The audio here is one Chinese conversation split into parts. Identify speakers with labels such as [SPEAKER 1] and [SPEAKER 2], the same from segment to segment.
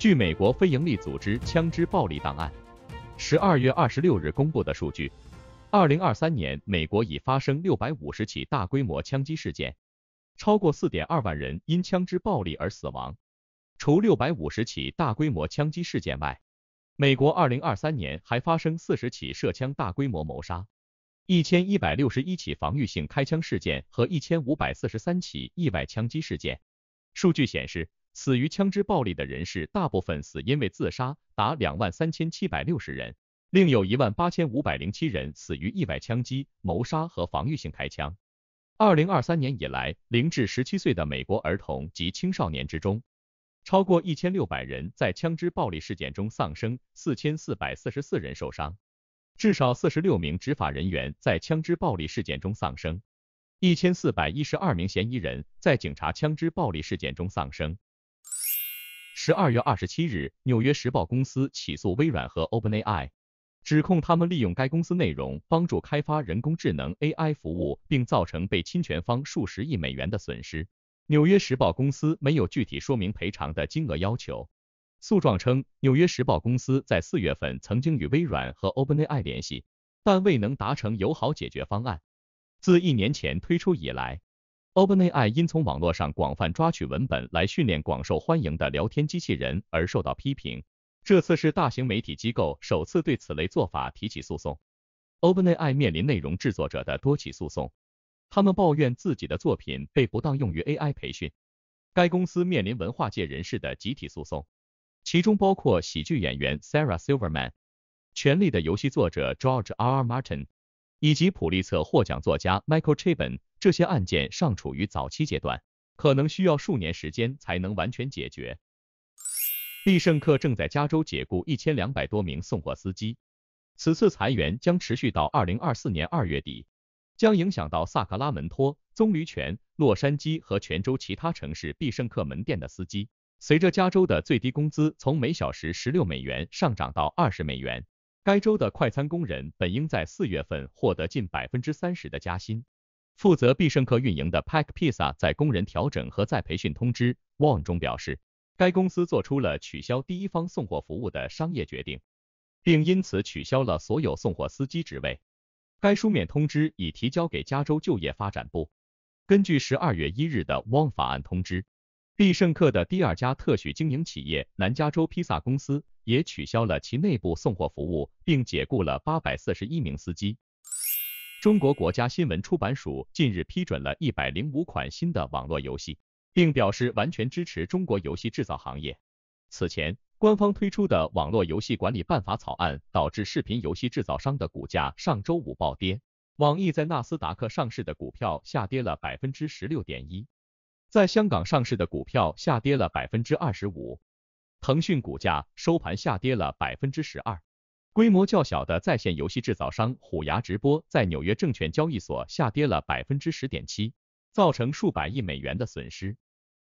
[SPEAKER 1] 据美国非营利组织枪支暴力档案，十二月二十六日公布的数据，二零二三年美国已发生六百五十起大规模枪击事件，超过四点二万人因枪支暴力而死亡。除六百五十起大规模枪击事件外，美国二零二三年还发生四十起涉枪大规模谋杀，一千一百六十一起防御性开枪事件和一千五百四十三起意外枪击事件。数据显示，死于枪支暴力的人士大部分死因为自杀，达两万三千七百六十人，另有一万八千五百零七人死于意外枪击、谋杀和防御性开枪。二零二三年以来，零至十七岁的美国儿童及青少年之中，超过一千六百人在枪支暴力事件中丧生，四千四百四十四人受伤，至少四十六名执法人员在枪支暴力事件中丧生。一千四百一十二名嫌疑人在警察枪支暴力事件中丧生。十二月二十七日，纽约时报公司起诉微软和 OpenAI，指控他们利用该公司内容帮助开发人工智能 AI 服务，并造成被侵权方数十亿美元的损失。纽约时报公司没有具体说明赔偿的金额要求。诉状称，纽约时报公司在四月份曾经与微软和 OpenAI 联系，但未能达成友好解决方案。自一年前推出以来，OpenAI 因从网络上广泛抓取文本来训练广受欢迎的聊天机器人而受到批评。这次是大型媒体机构首次对此类做法提起诉讼。OpenAI 面临内容制作者的多起诉讼，他们抱怨自己的作品被不当用于 AI 培训。该公司面临文化界人士的集体诉讼，其中包括喜剧演员 Sarah Silverman、《权力的游戏》作者 George R.R. Martin。以及普利策获奖作家 Michael Chabon，这些案件尚处于早期阶段，可能需要数年时间才能完全解决。必胜客正在加州解雇一千两百多名送货司机，此次裁员将持续到二零二四年二月底，将影响到萨克拉门托、棕榈泉、洛杉矶和全州其他城市必胜客门店的司机。随着加州的最低工资从每小时十六美元上涨到二十美元。该州的快餐工人本应在四月份获得近百分之三十的加薪。负责必胜客运营的 Pack Pizza 在工人调整和再培训通知 （One） 中表示，该公司做出了取消第一方送货服务的商业决定，并因此取消了所有送货司机职位。该书面通知已提交给加州就业发展部。根据十二月一日的 o n 法案通知。必胜客的第二家特许经营企业南加州披萨公司也取消了其内部送货服务，并解雇了八百四十一名司机。中国国家新闻出版署近日批准了一百零五款新的网络游戏，并表示完全支持中国游戏制造行业。此前，官方推出的网络游戏管理办法草案导致视频游戏制造商的股价上周五暴跌，网易在纳斯达克上市的股票下跌了百分之十六点一。在香港上市的股票下跌了百分之二十五，腾讯股价收盘下跌了百分之十二。规模较小的在线游戏制造商虎牙直播在纽约证券交易所下跌了百分之十点七，造成数百亿美元的损失。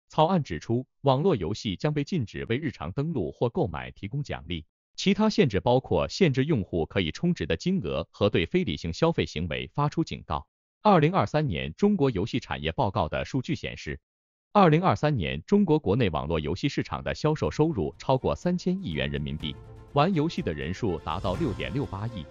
[SPEAKER 1] 草案指出，网络游戏将被禁止为日常登录或购买提供奖励。其他限制包括限制用户可以充值的金额和对非理性消费行为发出警告。二零二三年中国游戏产业报告的数据显示，二零二三年，中国国内网络游戏市场的销售收入超过三千亿元人民币，玩游戏的人数达到六点六八亿。